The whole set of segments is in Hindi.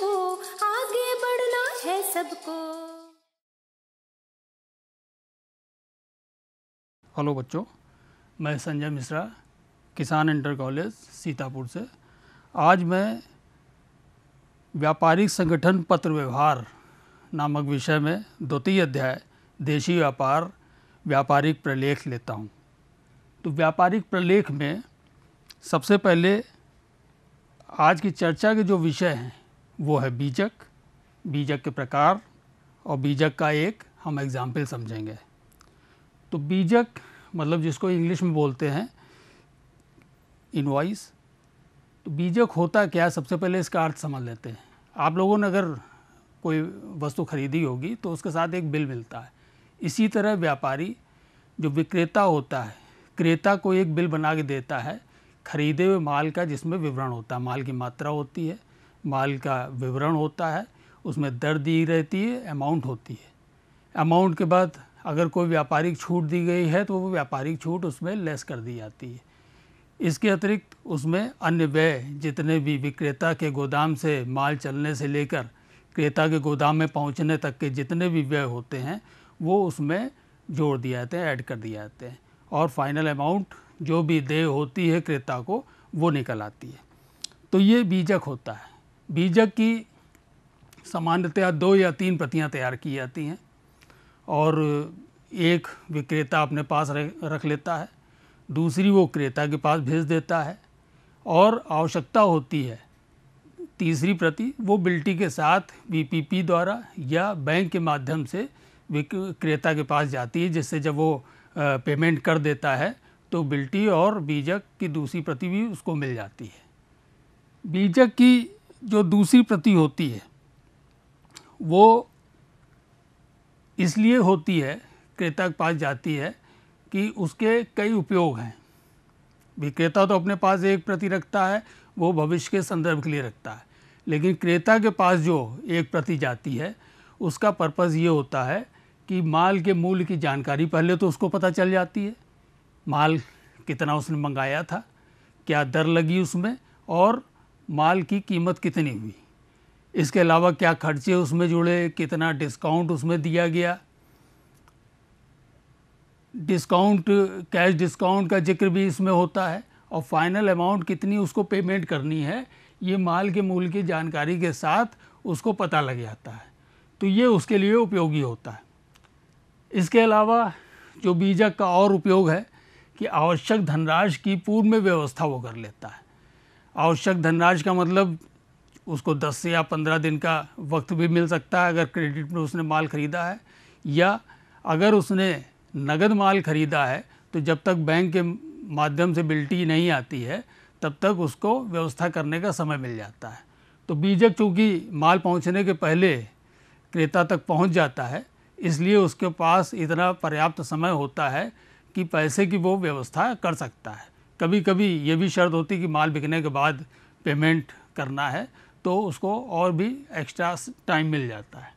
हो आगे बढ़ना है सबको हेलो बच्चों मैं संजय मिश्रा किसान इंटर कॉलेज सीतापुर से आज मैं व्यापारिक संगठन पत्र व्यवहार नामक विषय में द्वितीय अध्याय देशी व्यापार व्यापारिक प्रलेख लेता हूँ तो व्यापारिक प्रलेख में सबसे पहले आज की चर्चा के जो विषय हैं वो है बीजक बीजक के प्रकार और बीजक का एक हम एग्ज़ाम्पल समझेंगे तो बीजक मतलब जिसको इंग्लिश में बोलते हैं इनवाइस तो बीजक होता क्या सबसे पहले इसका अर्थ समझ लेते हैं आप लोगों ने अगर कोई वस्तु खरीदी होगी तो उसके साथ एक बिल मिलता है इसी तरह व्यापारी जो विक्रेता होता है क्रेता को एक बिल बना के देता है खरीदे हुए माल का जिसमें विवरण होता है माल की मात्रा होती है माल का विवरण होता है उसमें दर दी रहती है अमाउंट होती है अमाउंट के बाद अगर कोई व्यापारिक छूट दी गई है तो वो व्यापारिक छूट उसमें लेस कर दी जाती है इसके अतिरिक्त उसमें अन्य व्यय जितने भी विक्रेता के गोदाम से माल चलने से लेकर क्रेता के गोदाम में पहुंचने तक के जितने भी व्यय होते हैं वो उसमें जोड़ दिए जाते हैं ऐड कर दिए जाते हैं और फाइनल अमाउंट जो भी देय होती है क्रेता को वो निकल आती है तो ये बीजक होता है बीजक की सामान्यतया दो या तीन प्रतियां तैयार की जाती हैं और एक विक्रेता अपने पास रख लेता है दूसरी वो क्रेता के पास भेज देता है और आवश्यकता होती है तीसरी प्रति वो बिल्टी के साथ वीपीपी द्वारा या बैंक के माध्यम से क्रेता के पास जाती है जिससे जब वो पेमेंट कर देता है तो बिल्टी और बीजक की दूसरी प्रति भी उसको मिल जाती है बीजक की जो दूसरी प्रति होती है वो इसलिए होती है क्रेता के पास जाती है कि उसके कई उपयोग हैं विक्रेता तो अपने पास एक प्रति रखता है वो भविष्य के संदर्भ के लिए रखता है लेकिन क्रेता के पास जो एक प्रति जाती है उसका पर्पज़ ये होता है कि माल के मूल्य की जानकारी पहले तो उसको पता चल जाती है माल कितना उसने मंगाया था क्या दर लगी उसमें और माल की कीमत कितनी हुई इसके अलावा क्या खर्चे उसमें जुड़े कितना डिस्काउंट उसमें दिया गया डिस्काउंट कैश डिस्काउंट का जिक्र भी इसमें होता है और फाइनल अमाउंट कितनी उसको पेमेंट करनी है ये माल के मूल की जानकारी के साथ उसको पता लग जाता है तो ये उसके लिए उपयोगी होता है इसके अलावा जो बीजक का और उपयोग है कि आवश्यक धनराशि की पूर्व में व्यवस्था वो कर लेता है आवश्यक धनराशि का मतलब उसको 10 से या 15 दिन का वक्त भी मिल सकता है अगर क्रेडिट में उसने माल ख़रीदा है या अगर उसने नगद माल ख़रीदा है तो जब तक बैंक के माध्यम से बिल्टी नहीं आती है तब तक उसको व्यवस्था करने का समय मिल जाता है तो बीजक चूँकि माल पहुँचने के पहले क्रेता तक पहुँच जाता है इसलिए उसके पास इतना पर्याप्त समय होता है कि पैसे की वो व्यवस्था कर सकता है कभी कभी ये भी शर्त होती कि माल बिकने के बाद पेमेंट करना है तो उसको और भी एक्स्ट्रा टाइम मिल जाता है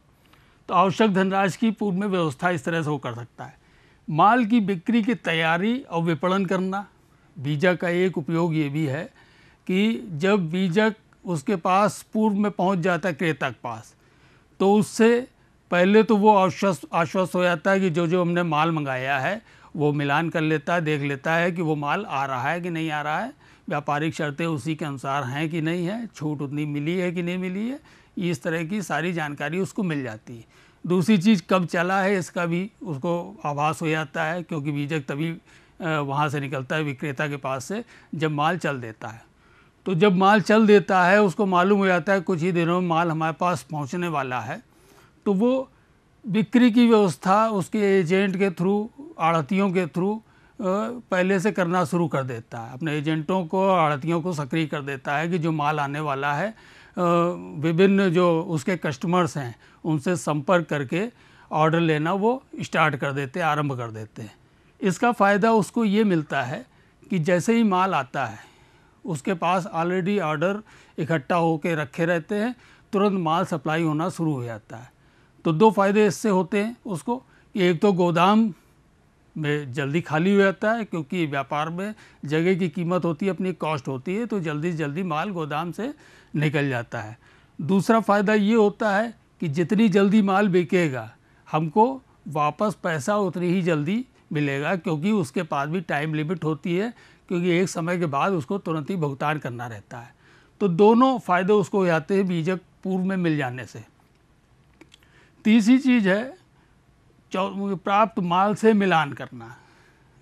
तो आवश्यक धनराशि की पूर्व में व्यवस्था इस तरह से वो कर सकता है माल की बिक्री की तैयारी और विपणन करना बीजक का एक उपयोग ये भी है कि जब बीजक उसके पास पूर्व में पहुंच जाता है क्रेता के पास तो उससे पहले तो वो आश्वस्त आश्वस्त हो जाता है कि जो जो हमने माल मंगाया है वो मिलान कर लेता है देख लेता है कि वो माल आ रहा है कि नहीं आ रहा है व्यापारिक शर्तें उसी के अनुसार हैं कि नहीं है छूट उतनी मिली है कि नहीं मिली है इस तरह की सारी जानकारी उसको मिल जाती है दूसरी चीज़ कब चला है इसका भी उसको आभास हो जाता है क्योंकि बीजक तभी वहाँ से निकलता है विक्रेता के पास से जब माल चल देता है तो जब माल चल देता है उसको मालूम हो जाता है कुछ ही दिनों में माल हमारे पास पहुँचने वाला है तो वो बिक्री की व्यवस्था उसके एजेंट के थ्रू आड़तियों के थ्रू पहले से करना शुरू कर देता है अपने एजेंटों को आड़तियों को सक्रिय कर देता है कि जो माल आने वाला है विभिन्न जो उसके कस्टमर्स हैं उनसे संपर्क करके ऑर्डर लेना वो स्टार्ट कर देते हैं आरम्भ कर देते हैं इसका फ़ायदा उसको ये मिलता है कि जैसे ही माल आता है उसके पास ऑलरेडी ऑर्डर इकट्ठा होकर रखे रहते हैं तुरंत माल सप्लाई होना शुरू हो जाता है तो दो फ़ायदे इससे होते हैं उसको एक तो गोदाम में जल्दी खाली हो जाता है क्योंकि व्यापार में जगह की कीमत होती है अपनी कॉस्ट होती है तो जल्दी जल्दी माल गोदाम से निकल जाता है दूसरा फ़ायदा ये होता है कि जितनी जल्दी माल बिकेगा हमको वापस पैसा उतनी ही जल्दी मिलेगा क्योंकि उसके पास भी टाइम लिमिट होती है क्योंकि एक समय के बाद उसको तुरंत ही भुगतान करना रहता है तो दोनों फ़ायदे उसको हो जाते हैं बीजक पूर्व में मिल जाने से तीसरी चीज़ है प्राप्त माल से मिलान करना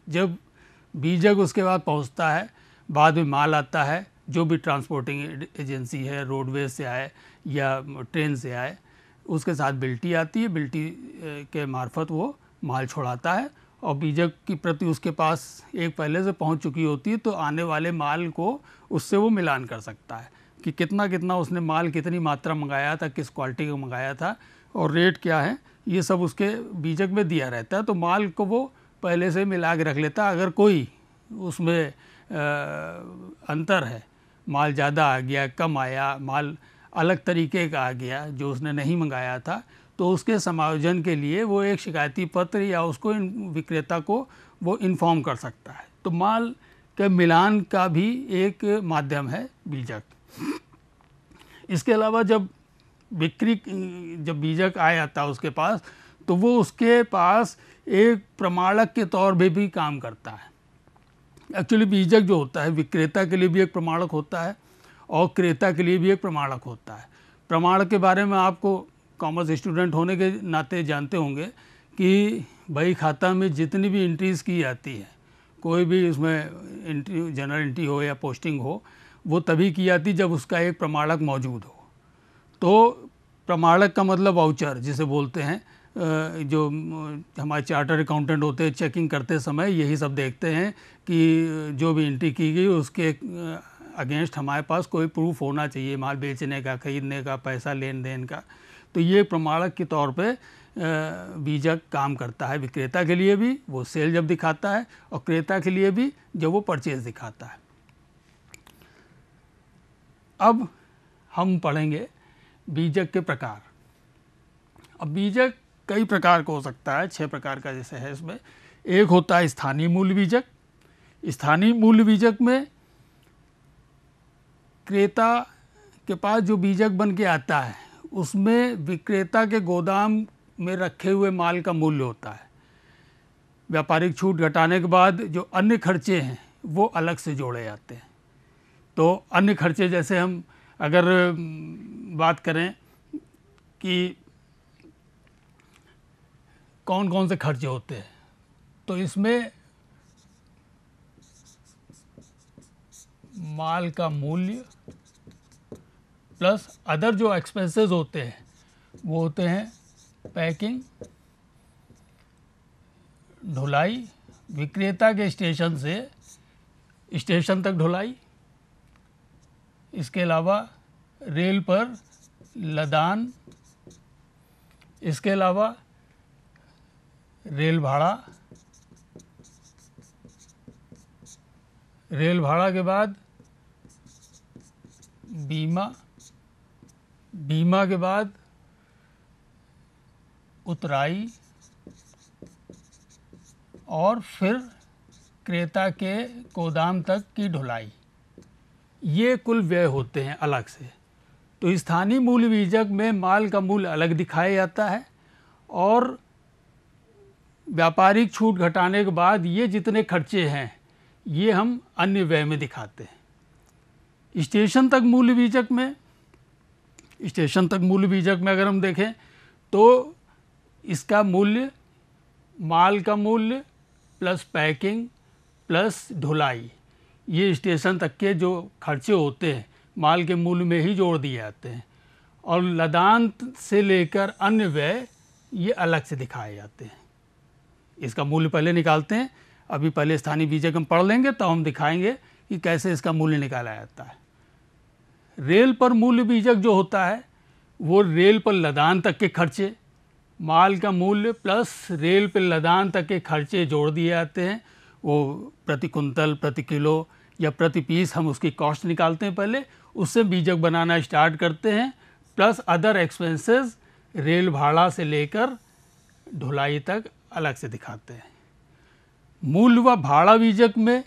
जब बीजक उसके बाद पहुंचता है बाद में माल आता है जो भी ट्रांसपोर्टिंग एजेंसी है रोडवेज से आए या ट्रेन से आए उसके साथ बिल्टी आती है बिल्टी के मार्फत वो माल छोड़ाता है और बीजक की प्रति उसके पास एक पहले से पहुंच चुकी होती है तो आने वाले माल को उससे वो मिलान कर सकता है कि कितना कितना उसने माल कितनी मात्रा मंगाया था किस क्वालिटी का मंगाया था और रेट क्या है ये सब उसके बीजक में दिया रहता है तो माल को वो पहले से मिला के रख लेता अगर कोई उसमें अंतर है माल ज़्यादा आ गया कम आया माल अलग तरीके का आ गया जो उसने नहीं मंगाया था तो उसके समायोजन के लिए वो एक शिकायती पत्र या उसको इन विक्रेता को वो इन्फॉर्म कर सकता है तो माल के मिलान का भी एक माध्यम है बीजक इसके अलावा जब बिक्री जब बीजक जाता है उसके पास तो वो उसके पास एक प्रमाणक के तौर पर भी काम करता है एक्चुअली बीजक जो होता है विक्रेता के लिए भी एक प्रमाणक होता है और क्रेता के लिए भी एक प्रमाणक होता है प्रमाणक के बारे में आपको कॉमर्स स्टूडेंट होने के नाते जानते होंगे कि भाई खाता में जितनी भी इंट्रीज़ की जाती है कोई भी उसमें इंट्री जनरल एंट्री हो या पोस्टिंग हो वो तभी की जाती जब उसका एक प्रमाणक मौजूद हो तो प्रमाणक का मतलब वाउचर जिसे बोलते हैं जो हमारे चार्टर अकाउंटेंट होते हैं चेकिंग करते समय यही सब देखते हैं कि जो भी एंट्री की गई उसके अगेंस्ट हमारे पास कोई प्रूफ होना चाहिए माल बेचने का ख़रीदने का पैसा लेन देन का तो ये प्रमाणक के तौर पे वीज़ा काम करता है विक्रेता के लिए भी वो सेल जब दिखाता है और क्रेता के लिए भी जब वो परचेज दिखाता है अब हम पढ़ेंगे बीजक के प्रकार अब बीजक कई प्रकार का हो सकता है छह प्रकार का जैसे है इसमें एक होता है स्थानीय मूल बीजक स्थानीय मूल बीजक में क्रेता के पास जो बीजक बन के आता है उसमें विक्रेता के गोदाम में रखे हुए माल का मूल्य होता है व्यापारिक छूट घटाने के बाद जो अन्य खर्चे हैं वो अलग से जोड़े जाते हैं तो अन्य खर्चे जैसे हम अगर बात करें कि कौन कौन से खर्चे होते हैं तो इसमें माल का मूल्य प्लस अदर जो एक्सपेंसेस होते हैं वो होते हैं पैकिंग ढुलाई विक्रेता के स्टेशन से स्टेशन तक ढुलाई इसके अलावा रेल पर लदान इसके अलावा रेल भाड़ा रेल भाड़ा के बाद बीमा बीमा के बाद उतराई और फिर क्रेता के गोदाम तक की ढुलाई ये कुल व्यय होते हैं अलग से तो स्थानीय मूल्य बीजक में माल का मूल्य अलग दिखाया जाता है और व्यापारिक छूट घटाने के बाद ये जितने खर्चे हैं ये हम अन्य व्यय में दिखाते हैं स्टेशन तक मूल्य बीजक में स्टेशन तक मूल्य बीजक में अगर हम देखें तो इसका मूल्य माल का मूल्य प्लस पैकिंग प्लस ढुलाई ये स्टेशन तक के जो खर्चे होते हैं माल के मूल में ही जोड़ दिए जाते हैं और लदान से लेकर अन्य व्यय ये अलग से दिखाए जाते हैं इसका मूल्य पहले निकालते हैं अभी पहले स्थानीय बीजक हम पढ़ लेंगे तो हम दिखाएंगे कि कैसे इसका मूल्य निकाला जाता है रेल पर मूल्य बीजक जो होता है वो रेल पर लदान तक के खर्चे माल का मूल्य प्लस रेल पर लदान तक के खर्चे जोड़ दिए जाते हैं वो प्रति कुंतल प्रति किलो या प्रति पीस हम उसकी कॉस्ट निकालते हैं पहले उससे बीजक बनाना स्टार्ट करते हैं प्लस अदर एक्सपेंसेस रेल भाड़ा से लेकर ढुलाई तक अलग से दिखाते हैं मूल व भाड़ा बीजक में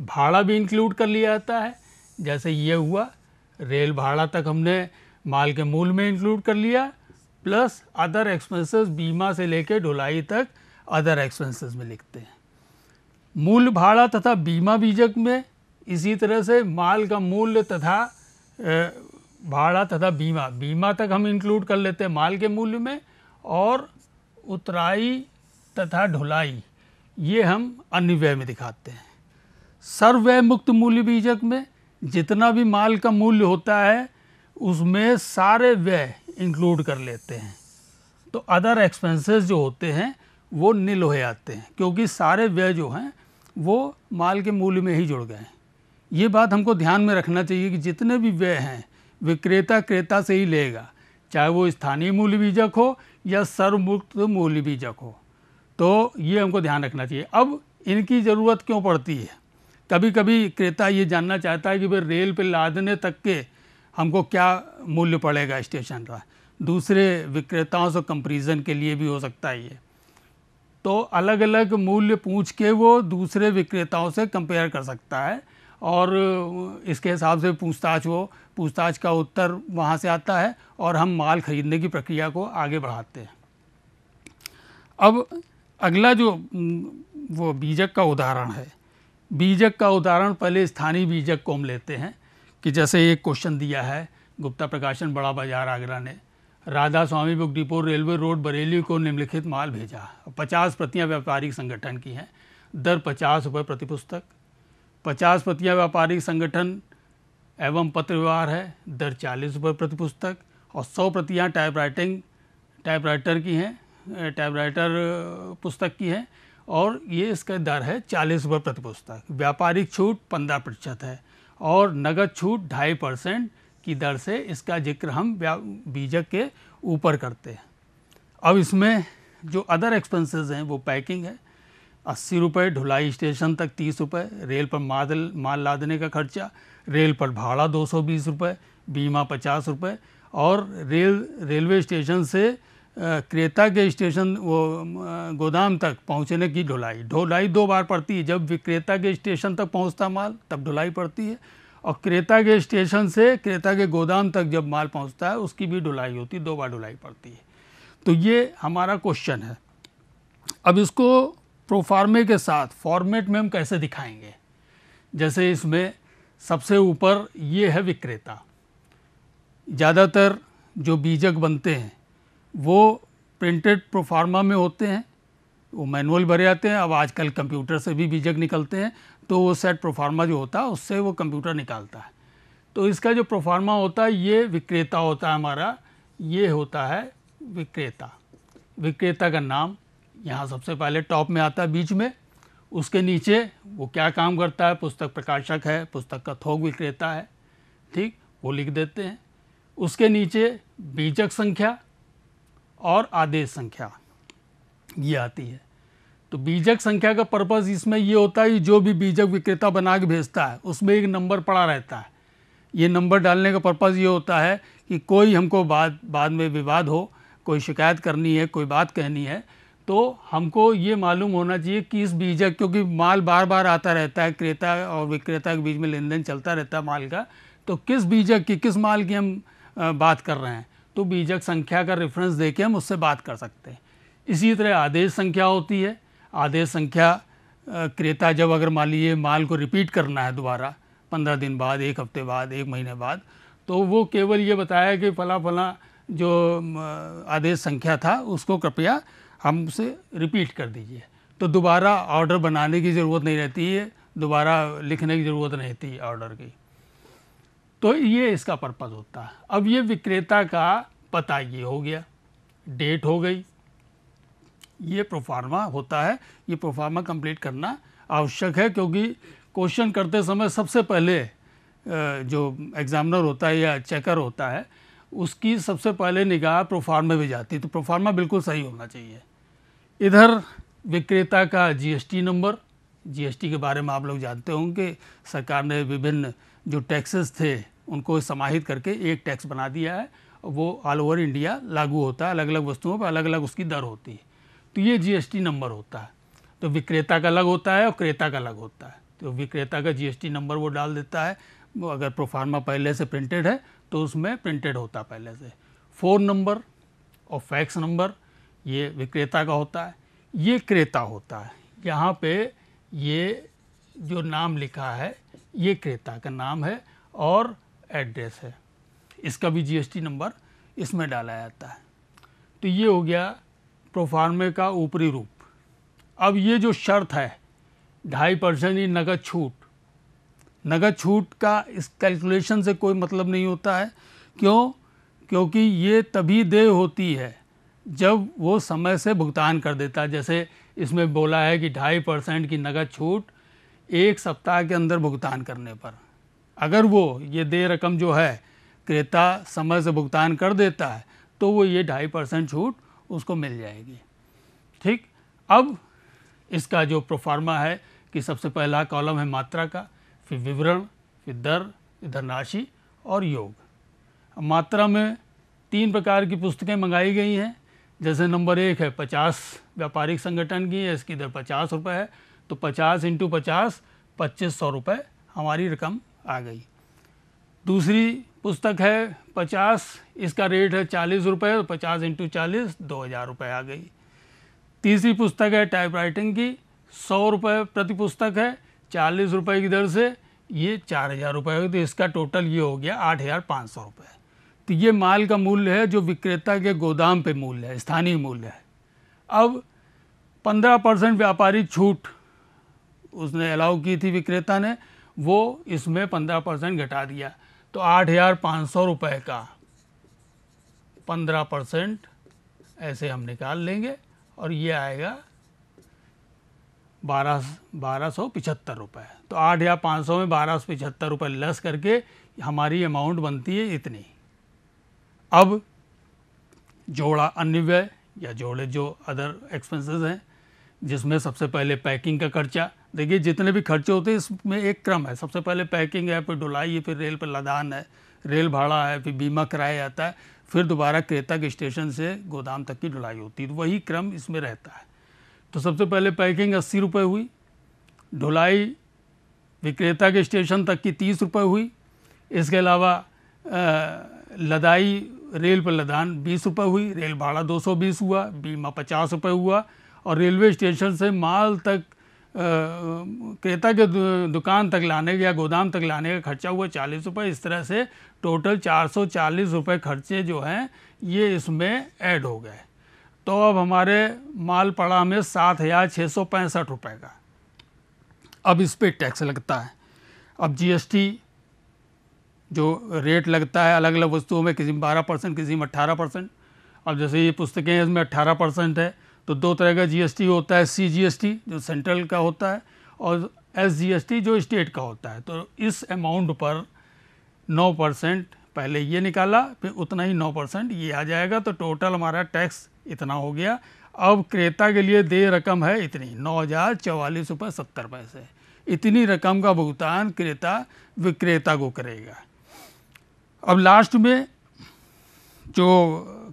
भाड़ा भी इंक्लूड कर लिया जाता है जैसे ये हुआ रेल भाड़ा तक हमने माल के मूल में इंक्लूड कर लिया प्लस अदर एक्सपेंसेस बीमा से लेकर ढुलाई तक अदर एक्सपेंसेस में लिखते हैं मूल भाड़ा तथा बीमा बीजक में इसी तरह से माल का मूल्य तथा भाड़ा तथा बीमा बीमा तक हम इंक्लूड कर लेते हैं माल के मूल्य में और उतराई तथा ढुलाई ये हम अन्य व्यय में दिखाते हैं सर्वव्यय मुक्त मूल्य बीजक में जितना भी माल का मूल्य होता है उसमें सारे व्यय इंक्लूड कर लेते हैं तो अदर एक्सपेंसेस जो होते हैं वो निल हो आते हैं क्योंकि सारे व्यय जो हैं वो माल के मूल्य में ही जुड़ गए हैं ये बात हमको ध्यान में रखना चाहिए कि जितने भी व्यय हैं विक्रेता क्रेता से ही लेगा चाहे वो स्थानीय मूल्य बीजक हो या सर्वमुक्त मूल्य बीजक हो तो ये हमको ध्यान रखना चाहिए अब इनकी ज़रूरत क्यों पड़ती है कभी कभी क्रेता ये जानना चाहता है कि भाई रेल पर लादने तक के हमको क्या मूल्य पड़ेगा स्टेशन का दूसरे विक्रेताओं से कंपेरिजन के लिए भी हो सकता है ये तो अलग अलग मूल्य पूछ के वो दूसरे विक्रेताओं से कंपेयर कर सकता है और इसके हिसाब से पूछताछ वो पूछताछ का उत्तर वहाँ से आता है और हम माल खरीदने की प्रक्रिया को आगे बढ़ाते हैं अब अगला जो वो बीजक का उदाहरण है बीजक का उदाहरण पहले स्थानीय बीजक को हम लेते हैं कि जैसे एक क्वेश्चन दिया है गुप्ता प्रकाशन बड़ा बाजार आगरा ने Radha Swami book depot railway road Bareilly को निम्नलिखित माल भेजा पचास प्रतियां व्यापारिक संगठन की हैं दर पचास रुपये प्रति पुस्तक पचास पतियाँ व्यापारिक संगठन एवं पत्र व्यवहार है दर चालीस रुपये प्रति पुस्तक और सौ प्रतियाँ टाइप राइटिंग टाइप राइटर की हैं टाइप राइटर पुस्तक की हैं और ये इसका दर है चालीस रुपये प्रति पुस्तक व्यापारिक छूट पंद्रह प्रतिशत है और नगद छूट ढाई परसेंट की दर से इसका जिक्र हम बीजक के ऊपर करते हैं अब इसमें जो अदर एक्सपेंसेस हैं वो पैकिंग है अस्सी रुपये ढुलाई स्टेशन तक तीस रुपये रेल पर माल माल लादने का खर्चा रेल पर भाड़ा दो सौ बीस रुपये बीमा पचास रुपये और रेल रेलवे स्टेशन से क्रेता के स्टेशन वो गोदाम तक पहुंचने की ढुलाई ढुलाई दो बार पड़ती है जब विक्रेता के स्टेशन तक पहुंचता माल तब ढुलाई पड़ती है और क्रेता के स्टेशन से क्रेता के गोदाम तक जब माल पहुंचता है उसकी भी ढुलाई होती है दो बार ढुलाई पड़ती है तो ये हमारा क्वेश्चन है अब इसको प्रोफार्मे के साथ फॉर्मेट में हम कैसे दिखाएंगे जैसे इसमें सबसे ऊपर ये है विक्रेता ज़्यादातर जो बीजक बनते हैं वो प्रिंटेड प्रोफार्मा में होते हैं वो मैनुअल भरे आते हैं अब आजकल कंप्यूटर से भी बीजक निकलते हैं तो वो सेट प्रोफार्मा जो होता है उससे वो कंप्यूटर निकालता है तो इसका जो प्रोफार्मा होता है ये विक्रेता होता है हमारा ये होता है विक्रेता विक्रेता का नाम यहाँ सबसे पहले टॉप में आता है बीच में उसके नीचे वो क्या काम करता है पुस्तक प्रकाशक है पुस्तक का थोक विक्रेता है ठीक वो लिख देते हैं उसके नीचे बीजक संख्या और आदेश संख्या ये आती है तो बीजक संख्या का पर्पज़ इसमें ये होता है कि जो भी बीजक विक्रेता बना के भेजता है उसमें एक नंबर पड़ा रहता है ये नंबर डालने का पर्पज़ ये होता है कि कोई हमको बाद बाद में विवाद हो कोई शिकायत करनी है कोई बात कहनी है तो हमको ये मालूम होना चाहिए कि इस बीजक क्योंकि माल बार बार आता रहता है क्रेता और विक्रेता के बीच में लेन देन चलता रहता है माल का तो किस बीजक की किस माल की हम बात कर रहे हैं तो बीजक संख्या का रेफरेंस दे के हम उससे बात कर सकते हैं इसी तरह आदेश संख्या होती है आदेश संख्या क्रेता जब अगर मान लीजिए माल को रिपीट करना है दोबारा पंद्रह दिन बाद एक हफ्ते बाद एक महीने बाद तो वो केवल ये बताया कि फला फला जो आदेश संख्या था उसको कृपया हम उसे रिपीट कर दीजिए तो दोबारा ऑर्डर बनाने की ज़रूरत नहीं रहती है दोबारा लिखने की ज़रूरत नहीं रहती ऑर्डर की तो ये इसका पर्पज़ होता है अब ये विक्रेता का पता ये हो गया डेट हो गई ये प्रोफार्मा होता है ये प्रोफार्मा कंप्लीट करना आवश्यक है क्योंकि क्वेश्चन करते समय सबसे पहले जो एग्ज़ामिनर होता है या चेकर होता है उसकी सबसे पहले निगाह प्रोफार्मा भी जाती है तो प्रोफार्मा बिल्कुल सही होना चाहिए इधर विक्रेता का जीएसटी नंबर जीएसटी के बारे में आप लोग जानते होंगे सरकार ने विभिन्न जो टैक्सेस थे उनको समाहित करके एक टैक्स बना दिया है वो ऑल ओवर इंडिया लागू होता है अलग अलग वस्तुओं पर अलग अलग उसकी दर होती है तो ये जीएसटी नंबर होता है तो विक्रेता का अलग होता है और क्रेता का अलग होता है तो विक्रेता का जीएसटी नंबर वो डाल देता है वो अगर प्रोफार्मा पहले से प्रिंटेड है तो उसमें प्रिंटेड होता पहले से फ़ोन नंबर और फैक्स नंबर ये विक्रेता का होता है ये क्रेता होता है यहाँ पे ये जो नाम लिखा है ये क्रेता का नाम है और एड्रेस है इसका भी जीएसटी नंबर इसमें डाला जाता है तो ये हो गया प्रोफार्मे का ऊपरी रूप अब ये जो शर्त है ढाई परसेंट ही नगद छूट नगद छूट का इस कैलकुलेशन से कोई मतलब नहीं होता है क्यों क्योंकि ये तभी देय होती है जब वो समय से भुगतान कर देता जैसे इसमें बोला है कि ढाई परसेंट की नकद छूट एक सप्ताह के अंदर भुगतान करने पर अगर वो ये दे रकम जो है क्रेता समय से भुगतान कर देता है तो वो ये ढाई परसेंट छूट उसको मिल जाएगी ठीक अब इसका जो प्रोफार्मा है कि सबसे पहला कॉलम है मात्रा का फिर विवरण फिर दर इधर धनराशि और योग मात्रा में तीन प्रकार की पुस्तकें मंगाई गई हैं जैसे नंबर एक है पचास व्यापारिक संगठन की है इसकी दर पचास रुपये है तो पचास इंटू पचास पच्चीस सौ रुपये हमारी रकम आ गई दूसरी पुस्तक है पचास इसका रेट है चालीस रुपये तो पचास इंटू चालीस दो हज़ार रुपये आ गई तीसरी पुस्तक है टाइप राइटिंग की सौ रुपये प्रति पुस्तक है चालीस रुपये की दर से ये चार हज़ार रुपये तो इसका टोटल ये हो गया आठ हज़ार पाँच सौ रुपये तो ये माल का मूल्य है जो विक्रेता के गोदाम पे मूल्य है स्थानीय मूल्य है अब पंद्रह परसेंट व्यापारी छूट उसने अलाउ की थी विक्रेता ने वो इसमें पंद्रह परसेंट घटा दिया तो आठ हज़ार पाँच सौ रुपये का पंद्रह परसेंट ऐसे हम निकाल लेंगे और ये आएगा बारह बारह सौ पिचहत्तर रुपये तो आठ हज़ार पाँच सौ में बारह सौ पिछहत्तर रुपये लेस करके हमारी अमाउंट बनती है इतनी अब जोड़ा अन्य व्यय या जोड़े जो अदर एक्सपेंसेस हैं जिसमें सबसे पहले पैकिंग का खर्चा देखिए जितने भी खर्चे होते हैं इसमें एक क्रम है सबसे पहले पैकिंग है फिर ढुलाई है फिर रेल पर लदान है रेल भाड़ा है फिर बीमा कराया जाता है फिर दोबारा क्रेता के स्टेशन से गोदाम तक की ढुलाई होती है तो वही क्रम इसमें रहता है तो सबसे पहले पैकिंग अस्सी रुपये हुई ढुलाई विक्रेता के स्टेशन तक की तीस रुपये हुई इसके अलावा लदाई रेल पर लदान बीस रुपये हुई रेल भाड़ा दो सौ बीस हुआ बीमा पचास रुपये हुआ और रेलवे स्टेशन से माल तक क्रेता के दुकान तक लाने या गोदाम तक लाने का खर्चा हुआ चालीस रुपये इस तरह से टोटल चार सौ चालीस रुपये खर्चे जो हैं ये इसमें ऐड हो गए तो अब हमारे माल पड़ा में सात हज़ार छः सौ पैंसठ रुपये का अब इस पर टैक्स लगता है अब जीएसटी जो रेट लगता है अलग अलग वस्तुओं में किसी में बारह परसेंट किसी में अट्ठारह परसेंट अब जैसे ये पुस्तकें हैं इसमें अट्ठारह परसेंट है तो दो तरह का जीएसटी होता है सी टी जो सेंट्रल का होता है और एस टी जो स्टेट का होता है तो इस अमाउंट पर नौ परसेंट पहले ये निकाला फिर उतना ही नौ परसेंट ये आ जाएगा तो टोटल हमारा टैक्स इतना हो गया अब क्रेता के लिए दे रकम है इतनी नौ हज़ार चवालीस रुपये सत्तर पैसे इतनी रकम का भुगतान क्रेता विक्रेता को करेगा अब लास्ट में जो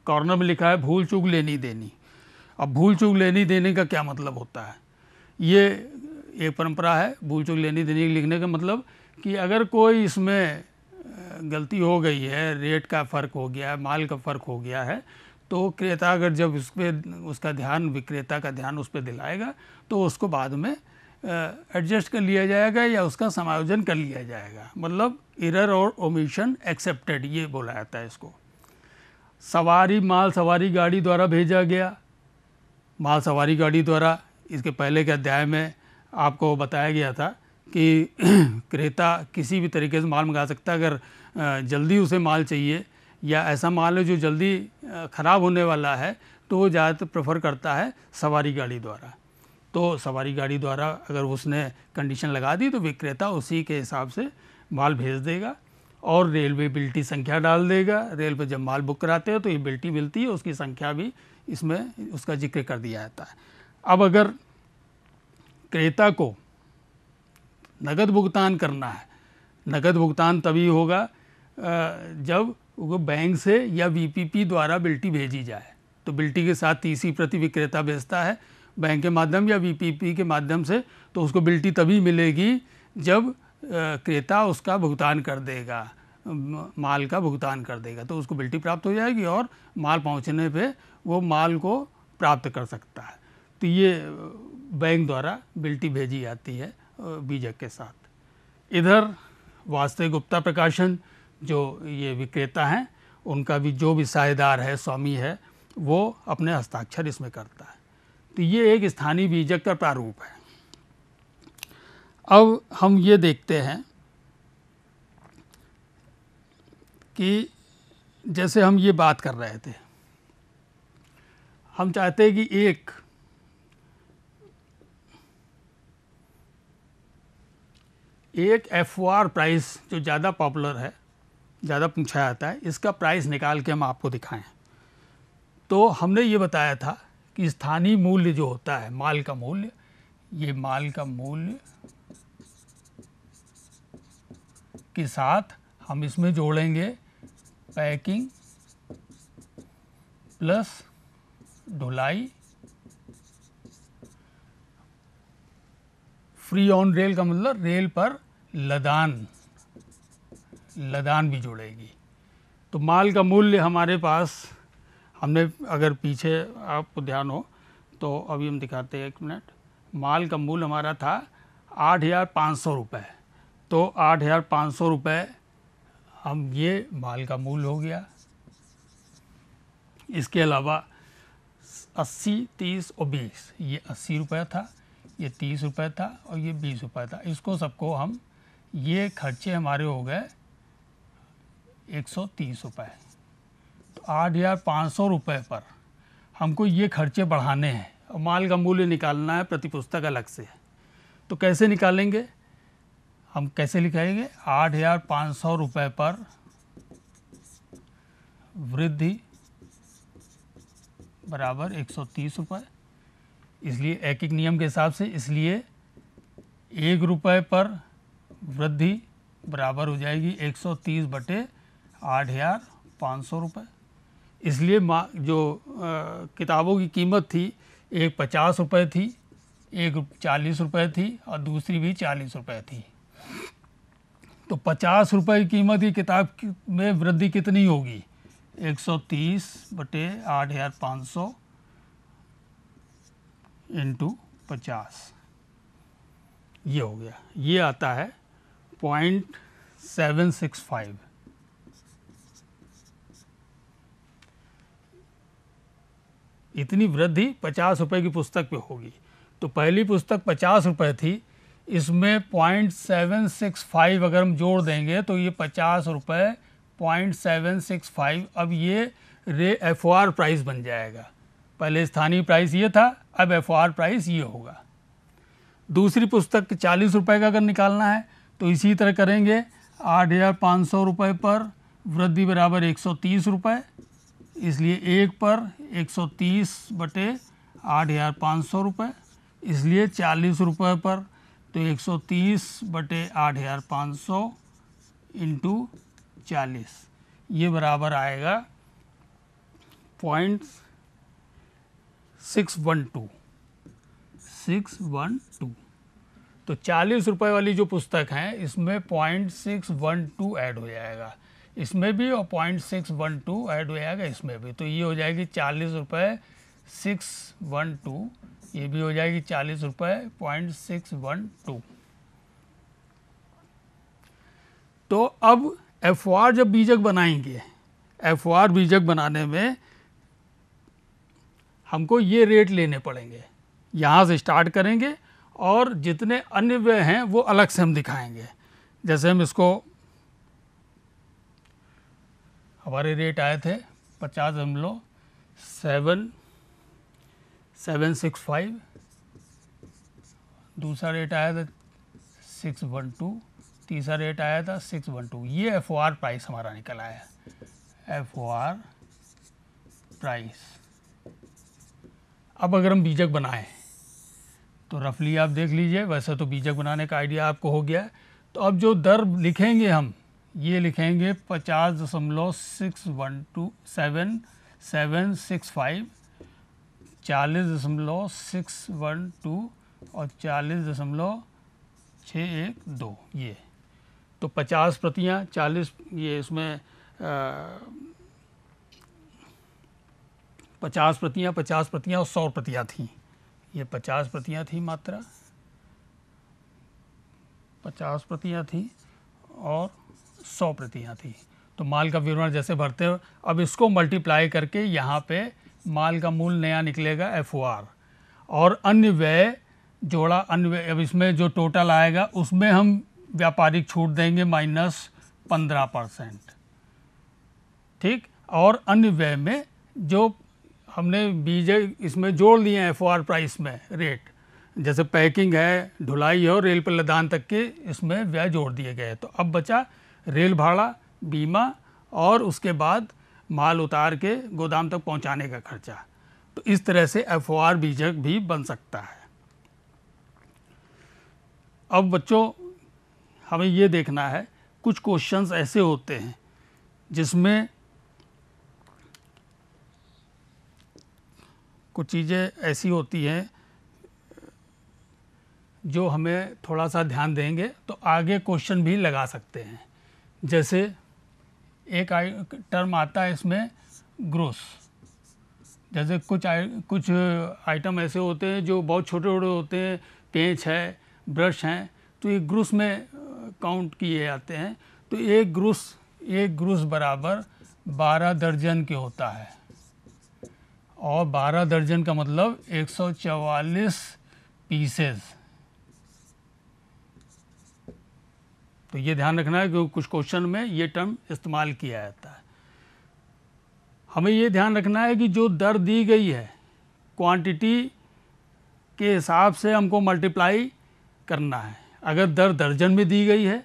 कॉर्नर में लिखा है भूल चूक लेनी देनी अब भूल चूक लेनी देने का क्या मतलब होता है ये एक परंपरा है भूल चूक लेनी देनी लिखने का मतलब कि अगर कोई इसमें गलती हो गई है रेट का फ़र्क हो गया है माल का फ़र्क हो गया है तो क्रेता अगर जब उस पर उसका ध्यान विक्रेता का ध्यान उस पर दिलाएगा तो उसको बाद में एडजस्ट कर लिया जाएगा या उसका समायोजन कर लिया जाएगा मतलब इरर और ओमिशन एक्सेप्टेड ये बोला जाता है इसको सवारी माल सवारी गाड़ी द्वारा भेजा गया माल सवारी गाड़ी द्वारा इसके पहले के अध्याय में आपको बताया गया था कि क्रेता किसी भी तरीके से माल मंगा सकता है अगर जल्दी उसे माल चाहिए या ऐसा माल है जो जल्दी ख़राब होने वाला है तो वो ज़्यादातर प्रेफर करता है सवारी गाड़ी द्वारा तो सवारी गाड़ी द्वारा अगर उसने कंडीशन लगा दी तो विक्रेता उसी के हिसाब से माल भेज देगा और रेलवे बिल्टी संख्या डाल देगा रेल पर जब माल बुक कराते हैं तो ये बिल्टी मिलती है उसकी संख्या भी इसमें उसका जिक्र कर दिया जाता है अब अगर क्रेता को नगद भुगतान करना है नगद भुगतान तभी होगा जब वो बैंक से या वीपीपी द्वारा बिल्टी भेजी जाए तो बिल्टी के साथ तीसरी प्रति विक्रेता भेजता है बैंक के माध्यम या वीपीपी के माध्यम से तो उसको बिल्टी तभी मिलेगी जब क्रेता उसका भुगतान कर देगा माल का भुगतान कर देगा तो उसको बिल्टी प्राप्त हो जाएगी और माल पहुंचने पे वो माल को प्राप्त कर सकता है तो ये बैंक द्वारा बिल्टी भेजी जाती है बीजक के साथ इधर वास्ते गुप्ता प्रकाशन जो ये विक्रेता हैं उनका भी जो भी सायेदार है स्वामी है वो अपने हस्ताक्षर इसमें करता है तो ये एक स्थानीय बीजक का प्रारूप है अब हम ये देखते हैं कि जैसे हम ये बात कर रहे थे हम चाहते हैं कि एक एक एफ आर प्राइस जो ज़्यादा पॉपुलर है ज़्यादा पूछा जाता है इसका प्राइस निकाल के हम आपको दिखाएं तो हमने ये बताया था कि स्थानीय मूल्य जो होता है माल का मूल्य ये माल का मूल्य के साथ हम इसमें जोड़ेंगे पैकिंग प्लस ढुलाई फ्री ऑन रेल का मतलब रेल पर लदान लदान भी जोड़ेगी तो माल का मूल्य हमारे पास हमने अगर पीछे आपको ध्यान हो तो अभी हम दिखाते हैं एक मिनट माल का मूल हमारा था आठ हज़ार पाँच सौ रुपये तो आठ हज़ार पाँच सौ रुपये हम ये माल का मूल हो गया इसके अलावा अस्सी तीस और बीस ये अस्सी रुपये था ये तीस रुपये था और ये बीस रुपये था इसको सबको हम ये खर्चे हमारे हो गए एक सौ तीस रुपये आठ हज़ार पाँच सौ रुपये पर हमको ये खर्चे बढ़ाने हैं और माल का मूल्य निकालना है प्रति पुस्तक अलग से तो कैसे निकालेंगे हम कैसे लिखाएंगे आठ हज़ार पाँच सौ रुपये पर वृद्धि बराबर एक सौ तीस रुपये इसलिए एक एक नियम के हिसाब से इसलिए एक रुपये पर वृद्धि बराबर हो जाएगी एक सौ तीस बटे आठ हज़ार पाँच सौ रुपये इसलिए माँ जो आ, किताबों की कीमत थी एक पचास रुपये थी एक चालीस रुपये थी और दूसरी भी चालीस रुपये थी तो पचास रुपये की कीमत की किताब में वृद्धि कितनी होगी एक सौ तीस बटे आठ हज़ार पाँच सौ इंटू पचास ये हो गया ये आता है पॉइंट सेवन सिक्स फाइव इतनी वृद्धि पचास रुपये की पुस्तक पे होगी तो पहली पुस्तक पचास रुपये थी इसमें पॉइंट सेवन सिक्स फाइव अगर हम जोड़ देंगे तो ये पचास रुपये पॉइंट सेवन सिक्स फाइव अब ये रे एफ प्राइस बन जाएगा पहले स्थानीय प्राइस ये था अब एफ प्राइस ये होगा दूसरी पुस्तक चालीस रुपये का अगर निकालना है तो इसी तरह करेंगे आठ हज़ार पाँच सौ रुपये पर वृद्धि बराबर एक सौ तीस रुपये इसलिए एक पर 130 बटे आठ हज़ार पाँच सौ रुपये इसलिए चालीस रुपये पर तो 130 बटे आठ हज़ार पाँच सौ इंटू चालीस ये बराबर आएगा point six one two six one two तो चालीस रुपये वाली जो पुस्तक है इसमें point six one two add हो जाएगा इसमें भी और point six one two add हो जाएगा इसमें भी तो ये हो जाएगी चालीस रुपये सिक्स वन टू ये भी हो जाएगी चालीस रुपये पॉइंट सिक्स वन टू तो अब एफ आर जब बीजक बनाएंगे एफ आर बीजक बनाने में हमको ये रेट लेने पड़ेंगे यहाँ से स्टार्ट करेंगे और जितने अन्य व्यय हैं वो अलग से हम दिखाएंगे जैसे हम इसको हमारे रेट आए थे पचास दशमलव सेवन सेवन सिक्स फाइव दूसरा रेट आया था सिक्स वन टू तीसरा रेट आया था सिक्स वन टू ये एफ ओ आर प्राइस हमारा निकल आया एफ ओ आर प्राइस अब अगर हम बीजक बनाएं तो रफली आप देख लीजिए वैसे तो बीजक बनाने का आइडिया आपको हो गया है तो अब जो दर लिखेंगे हम ये लिखेंगे पचास दशमलव six one two seven seven six five चालीस दशमलव सिक्स वन टू और चालीस दशमलव छः एक दो ये तो पचास प्रतियाँ चालीस ये इसमें पचास प्रतियाँ पचास प्रतियाँ और सौ प्रतियाँ थीं ये पचास प्रतियाँ थी मात्रा पचास प्रतियाँ थी और सौ प्रतियाँ थी तो माल का विवरण जैसे भरते हो अब इसको मल्टीप्लाई करके यहाँ पे माल का मूल नया निकलेगा एफ और अन्य व्यय जोड़ा अन्य व्यय अब इसमें जो टोटल आएगा उसमें हम व्यापारिक छूट देंगे माइनस पंद्रह परसेंट ठीक और अन्य व्यय में जो हमने बीजे इसमें जोड़ लिए हैं एफ प्राइस में रेट जैसे पैकिंग है ढुलाई है और रेल पर लदान तक के इसमें व्यय जोड़ दिए गए तो अब बचा रेल भाड़ा बीमा और उसके बाद माल उतार के गोदाम तक पहुंचाने का खर्चा तो इस तरह से एफ ओ आर बीजक भी बन सकता है अब बच्चों हमें ये देखना है कुछ क्वेश्चंस ऐसे होते हैं जिसमें कुछ चीज़ें ऐसी होती हैं जो हमें थोड़ा सा ध्यान देंगे तो आगे क्वेश्चन भी लगा सकते हैं जैसे एक आई टर्म आता है इसमें ग्रोस जैसे कुछ आई कुछ आइटम ऐसे होते हैं जो बहुत छोटे छोटे होते हैं पेंच है ब्रश हैं तो ये ग्रोस में काउंट किए जाते हैं तो एक ग्रोस एक ग्रोस बराबर बारह दर्जन के होता है और बारह दर्जन का मतलब एक सौ चवालीस पीसेज तो ये ध्यान रखना है कि कुछ क्वेश्चन में ये टर्म इस्तेमाल किया जाता है हमें ये ध्यान रखना है कि जो दर दी गई है क्वांटिटी के हिसाब से हमको मल्टीप्लाई करना है अगर दर दर्जन में दी गई है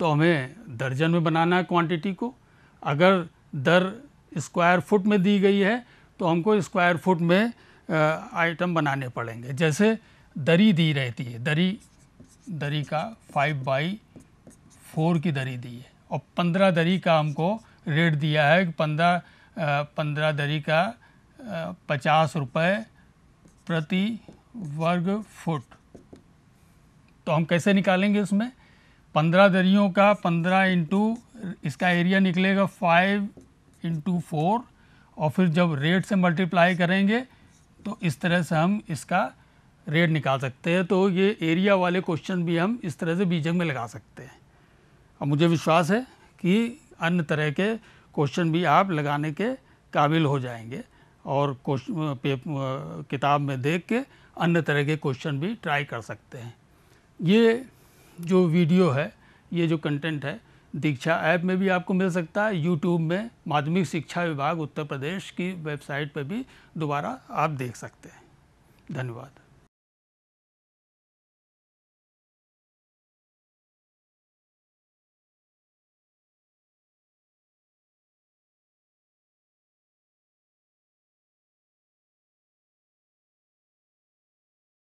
तो हमें दर्जन में बनाना है क्वांटिटी को अगर दर स्क्वायर फुट में दी गई है तो हमको स्क्वायर फुट में आइटम बनाने पड़ेंगे जैसे दरी दी रहती है दरी दरी का फाइव बाई फोर की दरी दी है और पंद्रह दरी का हमको रेट दिया है कि पंद्रह पंद्रह दरी का पचास रुपये प्रति वर्ग फुट तो हम कैसे निकालेंगे उसमें पंद्रह दरियों का पंद्रह इंटू इसका एरिया निकलेगा फाइव इंटू फोर और फिर जब रेट से मल्टीप्लाई करेंगे तो इस तरह से हम इसका रेट निकाल सकते हैं तो ये एरिया वाले क्वेश्चन भी हम इस तरह से बीजक में लगा सकते हैं और मुझे विश्वास है कि अन्य तरह के क्वेश्चन भी आप लगाने के काबिल हो जाएंगे और किताब में देख के अन्य तरह के क्वेश्चन भी ट्राई कर सकते हैं ये जो वीडियो है ये जो कंटेंट है दीक्षा ऐप में भी आपको मिल सकता है यूट्यूब में माध्यमिक शिक्षा विभाग उत्तर प्रदेश की वेबसाइट पर भी दोबारा आप देख सकते हैं धन्यवाद